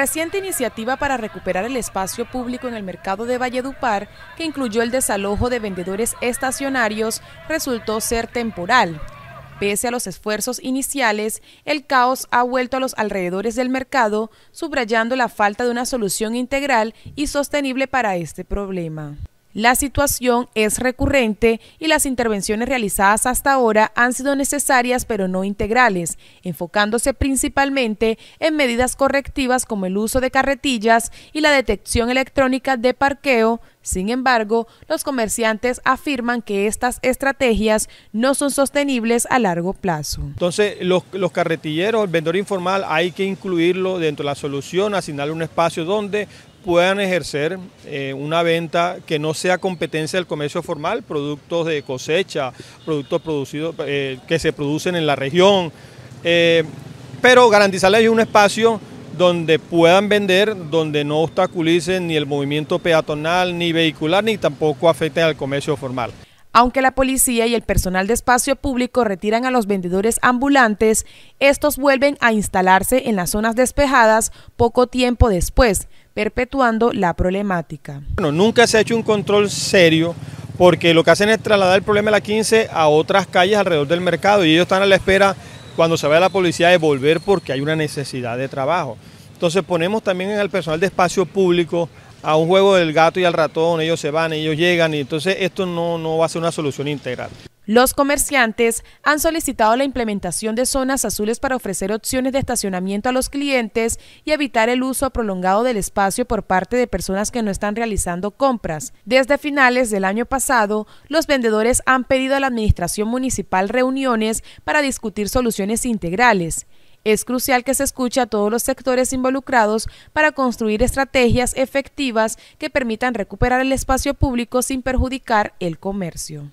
reciente iniciativa para recuperar el espacio público en el mercado de Valledupar, que incluyó el desalojo de vendedores estacionarios, resultó ser temporal. Pese a los esfuerzos iniciales, el caos ha vuelto a los alrededores del mercado, subrayando la falta de una solución integral y sostenible para este problema. La situación es recurrente y las intervenciones realizadas hasta ahora han sido necesarias pero no integrales, enfocándose principalmente en medidas correctivas como el uso de carretillas y la detección electrónica de parqueo. Sin embargo, los comerciantes afirman que estas estrategias no son sostenibles a largo plazo. Entonces, los, carretilleros, el vendedor informal, hay que incluirlo dentro de la solución, asignarle un espacio donde puedan ejercer eh, una venta que no sea competencia del comercio formal, productos de cosecha, productos producidos eh, que se producen en la región, eh, pero garantizarles un espacio donde puedan vender, donde no obstaculicen ni el movimiento peatonal, ni vehicular, ni tampoco afecten al comercio formal. Aunque la policía y el personal de espacio público retiran a los vendedores ambulantes, estos vuelven a instalarse en las zonas despejadas poco tiempo después, perpetuando la problemática. Bueno, nunca se ha hecho un control serio porque lo que hacen es trasladar el problema de la 15 a otras calles alrededor del mercado y ellos están a la espera cuando se vaya la policía de volver porque hay una necesidad de trabajo. Entonces ponemos también en el personal de espacio público a un juego del gato y al ratón, ellos se van, ellos llegan, y entonces esto no, no va a ser una solución integral. Los comerciantes han solicitado la implementación de zonas azules para ofrecer opciones de estacionamiento a los clientes y evitar el uso prolongado del espacio por parte de personas que no están realizando compras. Desde finales del año pasado, los vendedores han pedido a la Administración Municipal reuniones para discutir soluciones integrales. Es crucial que se escuche a todos los sectores involucrados para construir estrategias efectivas que permitan recuperar el espacio público sin perjudicar el comercio.